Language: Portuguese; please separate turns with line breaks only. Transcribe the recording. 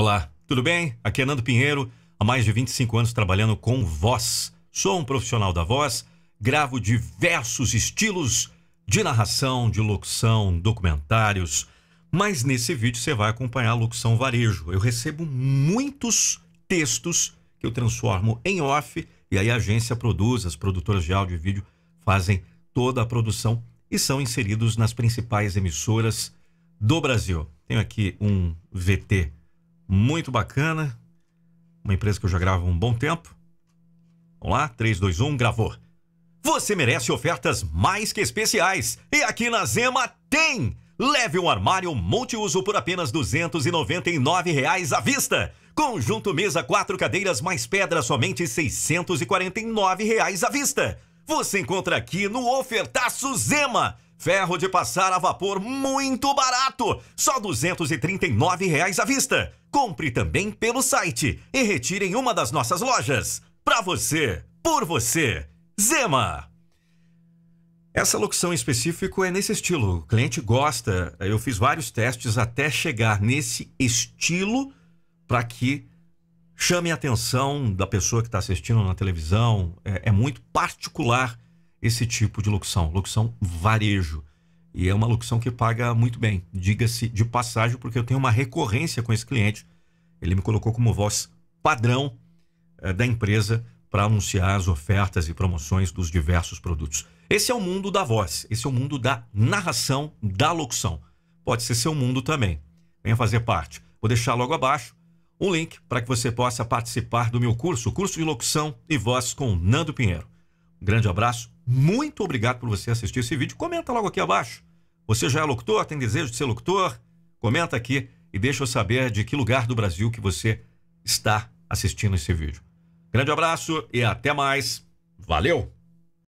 Olá, tudo bem? Aqui é Nando Pinheiro, há mais de 25 anos trabalhando com voz. Sou um profissional da voz, gravo diversos estilos de narração, de locução, documentários. Mas nesse vídeo você vai acompanhar a locução varejo. Eu recebo muitos textos que eu transformo em off e aí a agência produz, as produtoras de áudio e vídeo fazem toda a produção e são inseridos nas principais emissoras do Brasil. Tenho aqui um VT muito bacana. Uma empresa que eu já gravo há um bom tempo. Vamos lá, 3, 2, 1, gravou. Você merece ofertas mais que especiais. E aqui na Zema tem! Leve um armário multiuso por apenas R$ 299 reais à vista. Conjunto mesa quatro cadeiras mais pedra somente R$ 649 reais à vista. Você encontra aqui no Ofertaço Zema. Ferro de passar a vapor muito barato, só R$ 239 reais à vista. Compre também pelo site e retire em uma das nossas lojas. Para você, por você, Zema. Essa locução específico é nesse estilo. O cliente gosta. Eu fiz vários testes até chegar nesse estilo para que chame a atenção da pessoa que está assistindo na televisão. É, é muito particular esse tipo de locução, locução varejo. E é uma locução que paga muito bem, diga-se de passagem, porque eu tenho uma recorrência com esse cliente. Ele me colocou como voz padrão eh, da empresa para anunciar as ofertas e promoções dos diversos produtos. Esse é o mundo da voz, esse é o mundo da narração, da locução. Pode ser seu mundo também. Venha fazer parte. Vou deixar logo abaixo um link para que você possa participar do meu curso, o curso de locução e voz com Nando Pinheiro. Grande abraço. Muito obrigado por você assistir esse vídeo. Comenta logo aqui abaixo. Você já é locutor? Tem desejo de ser locutor? Comenta aqui e deixa eu saber de que lugar do Brasil que você está assistindo esse vídeo. Grande abraço e até mais. Valeu!